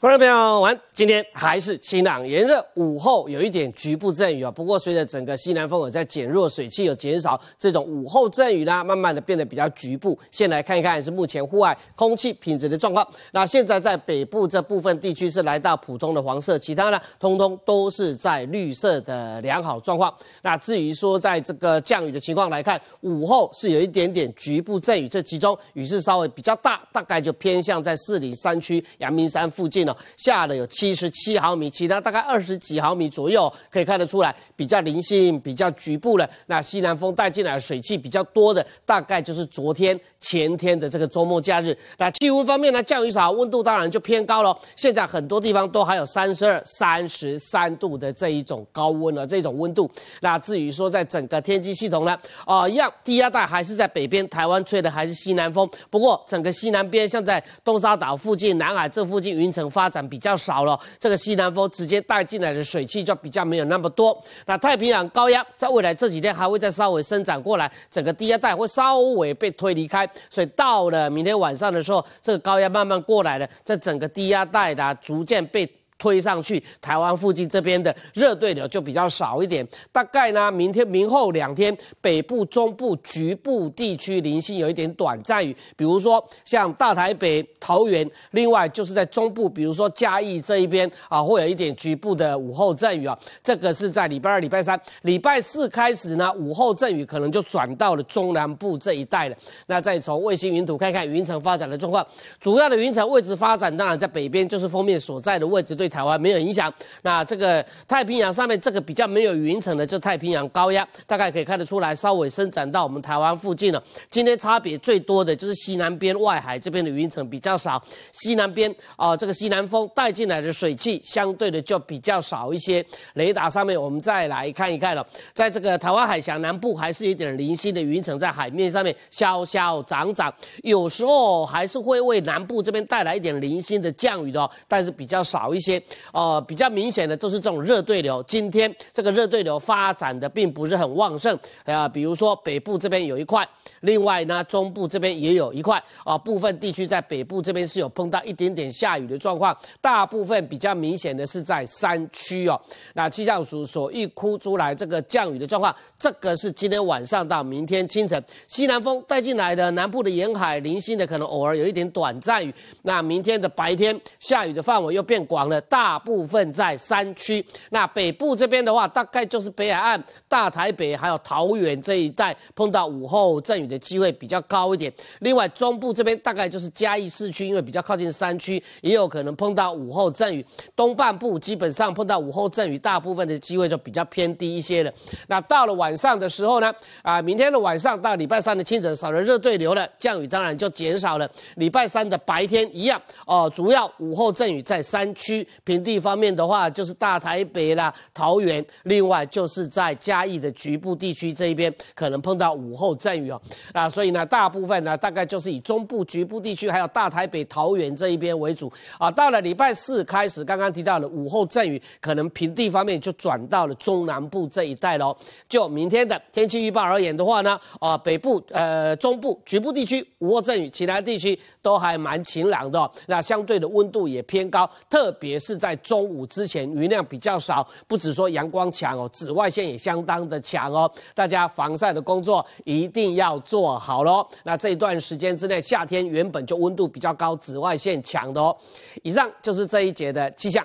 观众朋友安，今天还是晴朗炎热，午后有一点局部阵雨啊。不过随着整个西南风在减弱，水汽有减少，这种午后阵雨呢，慢慢的变得比较局部。先来看一看是目前户外空气品质的状况。那现在在北部这部分地区是来到普通的黄色，其他呢通通都是在绿色的良好状况。那至于说在这个降雨的情况来看，午后是有一点点局部阵雨，这其中雨势稍微比较大，大概就偏向在市里山区、阳明山附近下的有七十七毫米，其他大概二十几毫米左右，可以看得出来比较零星、比较局部的。那西南风带进来的水汽比较多的，大概就是昨天、前天的这个周末假日。那气温方面呢，降雨少，温度当然就偏高了。现在很多地方都还有三十二、三十三度的这一种高温了，这种温度。那至于说在整个天气系统呢，啊，一样低压带还是在北边台湾吹的，还是西南风。不过整个西南边，像在东沙岛附近、南海这附近云层发。发展比较少了，这个西南风直接带进来的水汽就比较没有那么多。那太平洋高压在未来这几天还会再稍微伸展过来，整个低压带会稍微被推离开，所以到了明天晚上的时候，这个高压慢慢过来了，这整个低压带的逐渐被。推上去，台湾附近这边的热对流就比较少一点。大概呢，明天明后两天，北部、中部局部地区零星有一点短暂雨，比如说像大台北、桃园，另外就是在中部，比如说嘉义这一边啊，会有一点局部的午后阵雨啊。这个是在礼拜二、礼拜三、礼拜四开始呢，午后阵雨可能就转到了中南部这一带了。那再从卫星云图看看云层发展的状况，主要的云层位置发展，当然在北边就是封面所在的位置，对。台湾没有影响，那这个太平洋上面这个比较没有云层的，就太平洋高压，大概可以看得出来，稍微伸展到我们台湾附近了。今天差别最多的就是西南边外海这边的云层比较少，西南边啊，这个西南风带进来的水汽相对的就比较少一些。雷达上面我们再来看一看了，在这个台湾海峡南部还是有点零星的云层在海面上面消消涨涨，有时候还是会为南部这边带来一点零星的降雨的，但是比较少一些。呃，比较明显的都是这种热对流。今天这个热对流发展的并不是很旺盛，啊，比如说北部这边有一块，另外呢，中部这边也有一块。啊，部分地区在北部这边是有碰到一点点下雨的状况，大部分比较明显的是在山区哦。那气象署所预估出来这个降雨的状况，这个是今天晚上到明天清晨西南风带进来的，南部的沿海零星的可能偶尔有一点短暂雨。那明天的白天下雨的范围又变广了。大部分在山区，那北部这边的话，大概就是北海岸、大台北还有桃园这一带，碰到午后阵雨的机会比较高一点。另外，中部这边大概就是嘉义市区，因为比较靠近山区，也有可能碰到午后阵雨。东半部基本上碰到午后阵雨，大部分的机会就比较偏低一些了。那到了晚上的时候呢？啊，明天的晚上到礼拜三的清晨少了热对流了，降雨当然就减少了。礼拜三的白天一样哦，主要午后阵雨在山区。平地方面的话，就是大台北啦、桃园，另外就是在嘉义的局部地区这一边，可能碰到午后阵雨哦。啊，所以呢，大部分呢，大概就是以中部局部地区，还有大台北、桃园这一边为主啊。到了礼拜四开始，刚刚提到了午后阵雨，可能平地方面就转到了中南部这一带喽。就明天的天气预报而言的话呢，啊，北部、呃，中部局部地区午后阵雨，其他地区都还蛮晴朗的，那相对的温度也偏高，特别。是在中午之前，云量比较少，不止说阳光强哦，紫外线也相当的强哦，大家防晒的工作一定要做好喽。那这一段时间之内，夏天原本就温度比较高，紫外线强的哦。以上就是这一节的气象。